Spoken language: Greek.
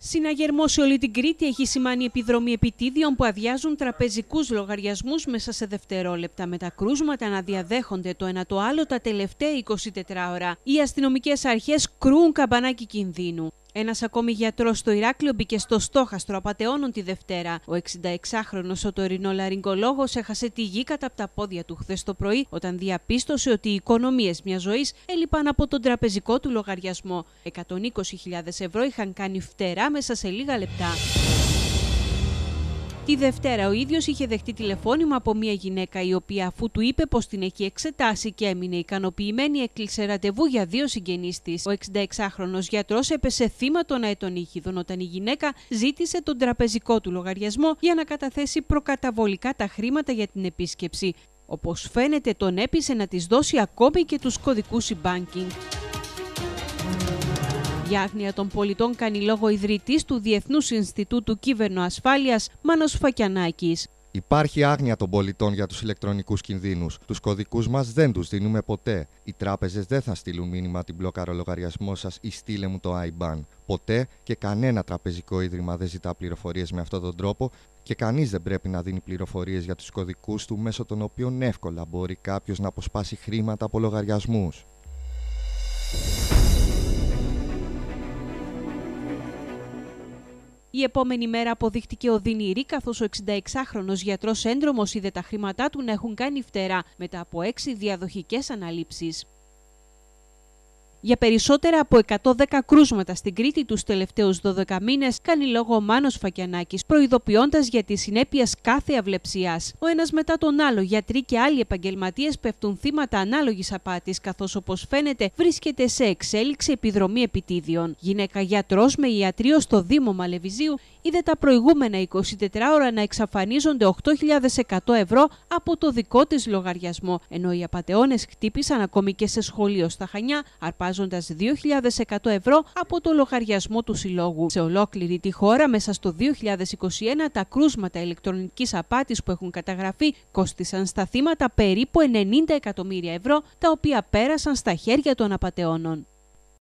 Συναγερμό σε όλη την Κρήτη έχει σημάνει επιδρομή επιτίδιων που αδειάζουν τραπεζικούς λογαριασμούς μέσα σε δευτερόλεπτα, με τα κρούσματα να διαδέχονται το ένα το άλλο τα τελευταία 24 ώρα. Οι αστυνομικές αρχές κρούν καμπανάκι κινδύνου. Ένας ακόμη γιατρός στο Ηράκλειο μπήκε στο στόχαστρο απαταιώνων τη Δευτέρα. Ο 66χρονο ο τωρινό λαριγκολόγο έχασε τη γη κατά τα πόδια του χθες το πρωί, όταν διαπίστωσε ότι οι οικονομίες μιας ζωής έλειπαν από τον τραπεζικό του λογαριασμό. 120.000 ευρώ είχαν κάνει φτερά μέσα σε λίγα λεπτά. Τη Δευτέρα ο ίδιος είχε δεχτεί τηλεφώνημα από μια γυναίκα η οποία αφού του είπε πως την έχει εξετάσει και έμεινε ικανοποιημένη έκλεισε ραντεβού για δύο συγγενείς της. Ο 66χρονος γιατρός έπεσε θύμα των αετονίχηδων όταν η γυναίκα ζήτησε τον τραπεζικό του λογαριασμό για να καταθέσει προκαταβολικά τα χρήματα για την επίσκεψη. Όπως φαίνεται τον έπεισε να της δώσει ακόμη και τους κωδικούς e-banking. Η άγνοια των πολιτών κάνει λόγο ιδρυτής του Διεθνούς Ινστιτούτου Κύβερνο Ασφάλειας Μάνος Φακιανάκης. Υπάρχει άγνοια των πολιτών για τους ηλεκτρονικούς κινδύνους. Τους κωδικούς μας δεν τους δίνουμε ποτέ. Οι τράπεζες δεν θα στείλουν μήνυμα την μπλοκαρό λογαριασμό σας ή στείλε μου το IBAN. Ποτέ και κανένα τραπεζικό ίδρυμα δεν ζητά πληροφορίες με αυτόν τον τρόπο και κανείς δεν πρέπει να δίνει πληροφορίες για τους κωδικούς του μέσω των οποίων εύκολα μπορεί κάποιος να αποσπάσει χρήματα από λογαριασμούς. Η επόμενη μέρα αποδείχτηκε οδυνηρή, καθώς ο 66χρονο γιατρός έντρομος είδε τα χρήματά του να έχουν κάνει φτερά μετά από έξι διαδοχικές αναλήψεις. Για περισσότερα από 110 κρούσματα στην Κρήτη τους τελευταίους 12 μήνες κάνει λόγο ο Μάνος Φακιανάκης, προειδοποιώντας για τις συνέπεια κάθε αυλεψίας. Ο ένας μετά τον άλλο, γιατροί και άλλοι επαγγελματίες πέφτουν θύματα ανάλογης απάτης, καθώς όπως φαίνεται βρίσκεται σε εξέλιξη επιδρομή επιτίδιων. Γυναίκα γιατρός με ιατρείο στο Δήμο Μαλεβιζίου είδε τα προηγούμενα 24 ώρα να εξαφανίζονται 8.100 ευρώ από το δικό της λογαριασμό, ενώ οι απαταιώνες χτύπησαν ακόμη και σε σχολείο στα Χανιά, κατονομάζοντας 2.100 ευρώ από το λογαριασμό του Συλλόγου. Σε ολόκληρη τη χώρα μέσα στο 2021 τα κρούσματα ηλεκτρονικής απάτης που έχουν καταγραφεί κοστίσαν στα θύματα περίπου 90 εκατομμύρια ευρώ τα οποία πέρασαν στα χέρια των απαταιώνων.